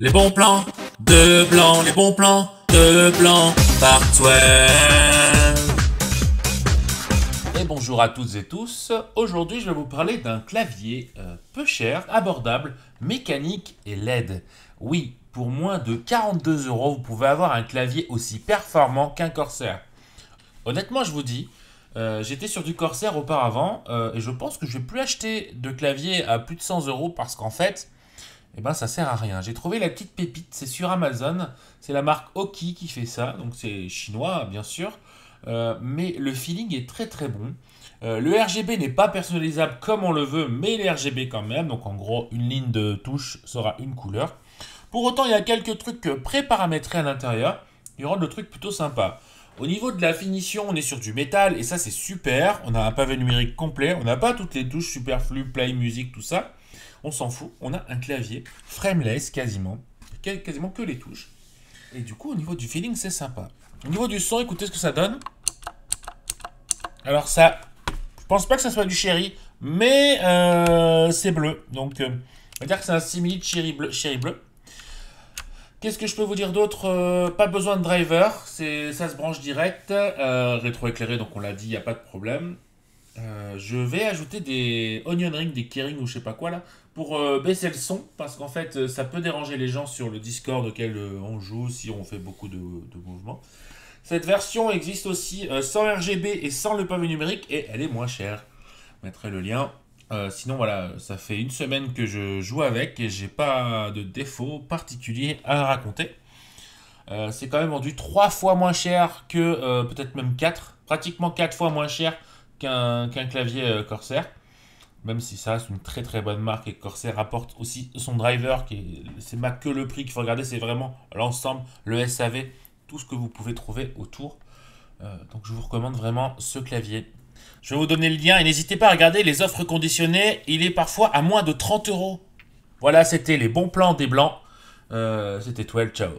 Les bons plans de blanc, les bons plans de blanc partout. Et bonjour à toutes et tous. Aujourd'hui, je vais vous parler d'un clavier euh, peu cher, abordable, mécanique et LED. Oui, pour moins de 42 euros, vous pouvez avoir un clavier aussi performant qu'un Corsair. Honnêtement, je vous dis, euh, j'étais sur du Corsair auparavant euh, et je pense que je vais plus acheter de clavier à plus de 100 euros parce qu'en fait, eh ben ça sert à rien. J'ai trouvé la petite pépite, c'est sur Amazon, c'est la marque Oki qui fait ça, donc c'est chinois bien sûr, euh, mais le feeling est très très bon. Euh, le RGB n'est pas personnalisable comme on le veut, mais l'RGB quand même, donc en gros une ligne de touche sera une couleur. Pour autant, il y a quelques trucs pré-paramétrés à l'intérieur qui rendent le truc plutôt sympa. Au niveau de la finition, on est sur du métal et ça c'est super. On a un pavé numérique complet, on n'a pas toutes les touches superflues, play, musique, tout ça. On s'en fout, on a un clavier frameless quasiment, quasiment que les touches. Et du coup, au niveau du feeling, c'est sympa. Au niveau du son, écoutez ce que ça donne. Alors ça, je pense pas que ça soit du chéri, mais euh, c'est bleu. Donc, euh, on va dire que c'est un simili de chéri bleu. Qu'est-ce que je peux vous dire d'autre euh, Pas besoin de driver, c'est ça se branche direct, euh, rétro-éclairé, donc on l'a dit, il n'y a pas de problème. Euh, je vais ajouter des onion rings, des keyrings ou je sais pas quoi là, pour baisser le son, parce qu'en fait ça peut déranger les gens sur le Discord auquel on joue si on fait beaucoup de, de mouvements. Cette version existe aussi sans RGB et sans le pavé numérique et elle est moins chère. Je mettrai le lien euh, sinon, voilà, ça fait une semaine que je joue avec et j'ai pas de défaut particulier à raconter. Euh, c'est quand même vendu 3 fois moins cher que, euh, peut-être même 4, pratiquement quatre fois moins cher qu'un clavier Corsair. Même si ça c'est une très très bonne marque et Corsair apporte aussi son driver, qui c'est pas que le prix qu'il faut regarder, c'est vraiment l'ensemble, le SAV, tout ce que vous pouvez trouver autour. donc je vous recommande vraiment ce clavier. Je vais vous donner le lien et n'hésitez pas à regarder les offres conditionnées. Il est parfois à moins de 30 euros. Voilà, c'était les bons plans des blancs. Euh, c'était 12, ciao.